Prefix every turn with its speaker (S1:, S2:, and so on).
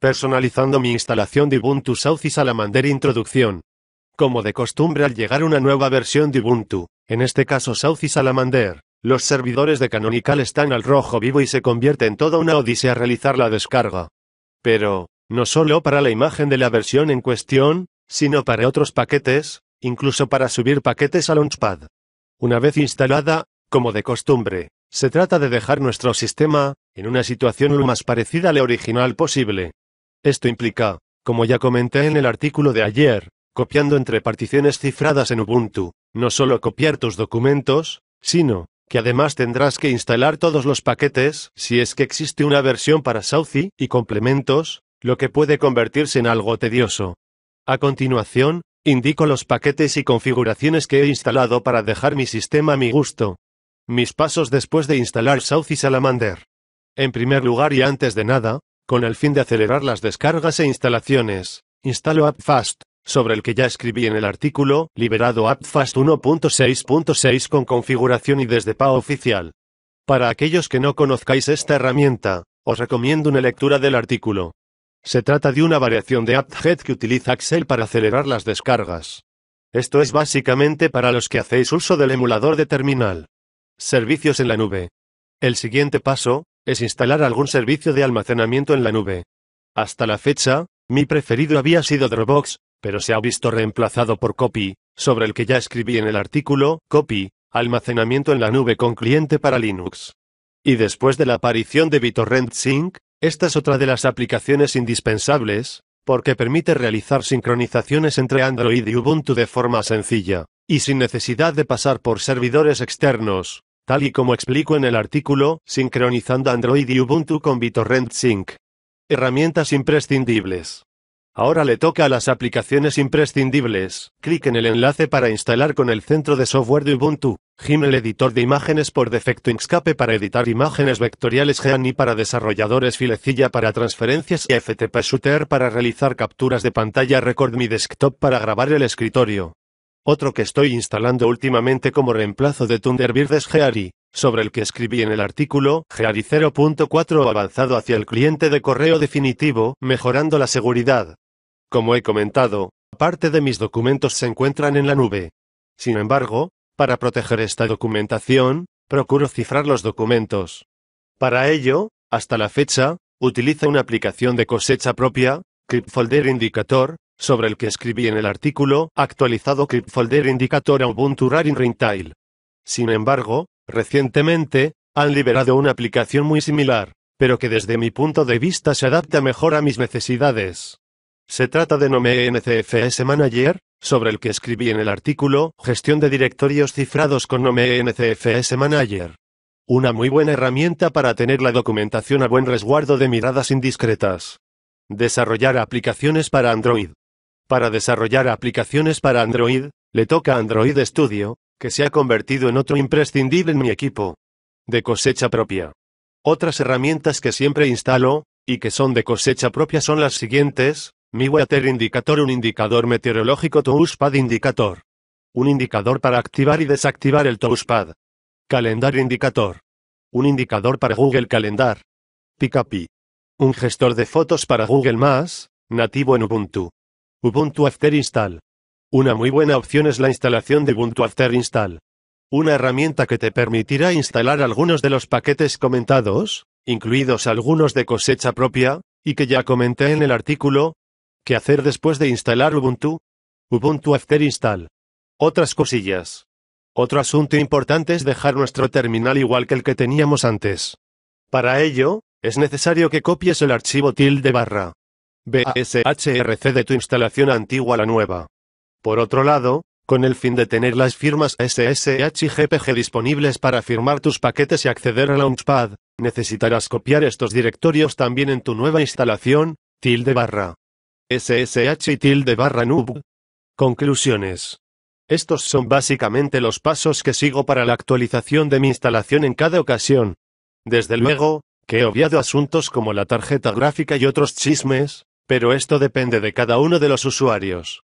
S1: personalizando mi instalación de Ubuntu South y Salamander Introducción. Como de costumbre al llegar una nueva versión de Ubuntu, en este caso South y Salamander, los servidores de Canonical están al rojo vivo y se convierte en toda una odisea realizar la descarga. Pero, no solo para la imagen de la versión en cuestión, sino para otros paquetes, incluso para subir paquetes a Launchpad. Una vez instalada, como de costumbre, se trata de dejar nuestro sistema, en una situación lo más parecida a la original posible. Esto implica, como ya comenté en el artículo de ayer, copiando entre particiones cifradas en Ubuntu, no solo copiar tus documentos, sino, que además tendrás que instalar todos los paquetes, si es que existe una versión para Saucy y complementos, lo que puede convertirse en algo tedioso. A continuación, indico los paquetes y configuraciones que he instalado para dejar mi sistema a mi gusto. Mis pasos después de instalar Saucy Salamander. En primer lugar y antes de nada, con el fin de acelerar las descargas e instalaciones. Instalo AppFast, sobre el que ya escribí en el artículo, liberado AppFast 1.6.6 con configuración y desde PAO oficial. Para aquellos que no conozcáis esta herramienta, os recomiendo una lectura del artículo. Se trata de una variación de AppJet que utiliza Excel para acelerar las descargas. Esto es básicamente para los que hacéis uso del emulador de terminal. Servicios en la nube. El siguiente paso, es instalar algún servicio de almacenamiento en la nube. Hasta la fecha, mi preferido había sido Dropbox, pero se ha visto reemplazado por Copy, sobre el que ya escribí en el artículo, Copy, almacenamiento en la nube con cliente para Linux. Y después de la aparición de BitTorrent Sync, esta es otra de las aplicaciones indispensables, porque permite realizar sincronizaciones entre Android y Ubuntu de forma sencilla, y sin necesidad de pasar por servidores externos, tal y como explico en el artículo, sincronizando Android y Ubuntu con BitTorrent Sync. Herramientas imprescindibles. Ahora le toca a las aplicaciones imprescindibles. Clic en el enlace para instalar con el centro de software de Ubuntu. el editor de imágenes por defecto Inkscape para editar imágenes vectoriales y para desarrolladores Filecilla para transferencias y FTP Shooter para realizar capturas de pantalla Record Mi Desktop para grabar el escritorio. Otro que estoy instalando últimamente como reemplazo de Thunderbird es Geary, sobre el que escribí en el artículo, Geary 0.4 avanzado hacia el cliente de correo definitivo, mejorando la seguridad. Como he comentado, parte de mis documentos se encuentran en la nube. Sin embargo, para proteger esta documentación, procuro cifrar los documentos. Para ello, hasta la fecha, utilizo una aplicación de cosecha propia, Folder Indicator, sobre el que escribí en el artículo actualizado Folder Indicator Ubuntu Raring Tile. Sin embargo, recientemente, han liberado una aplicación muy similar, pero que desde mi punto de vista se adapta mejor a mis necesidades. Se trata de Nome NCFS Manager, sobre el que escribí en el artículo Gestión de directorios cifrados con Nome NCFS Manager. Una muy buena herramienta para tener la documentación a buen resguardo de miradas indiscretas. Desarrollar aplicaciones para Android. Para desarrollar aplicaciones para Android, le toca Android Studio, que se ha convertido en otro imprescindible en mi equipo. De cosecha propia. Otras herramientas que siempre instalo, y que son de cosecha propia son las siguientes, mi Water Indicator, un indicador meteorológico Touchpad Indicator. Un indicador para activar y desactivar el Touchpad. Calendar Indicator. Un indicador para Google Calendar. Picapi. Un gestor de fotos para Google nativo en Ubuntu. Ubuntu After Install. Una muy buena opción es la instalación de Ubuntu After Install. Una herramienta que te permitirá instalar algunos de los paquetes comentados, incluidos algunos de cosecha propia, y que ya comenté en el artículo, ¿Qué hacer después de instalar Ubuntu? Ubuntu After Install. Otras cosillas. Otro asunto importante es dejar nuestro terminal igual que el que teníamos antes. Para ello, es necesario que copies el archivo tilde barra BSHRC de tu instalación antigua a la nueva. Por otro lado, con el fin de tener las firmas SSH y GPG disponibles para firmar tus paquetes y acceder a Launchpad, necesitarás copiar estos directorios también en tu nueva instalación, tilde barra SSH y tilde barra nub. Conclusiones. Estos son básicamente los pasos que sigo para la actualización de mi instalación en cada ocasión. Desde luego, que he obviado asuntos como la tarjeta gráfica y otros chismes, pero esto depende de cada uno de los usuarios.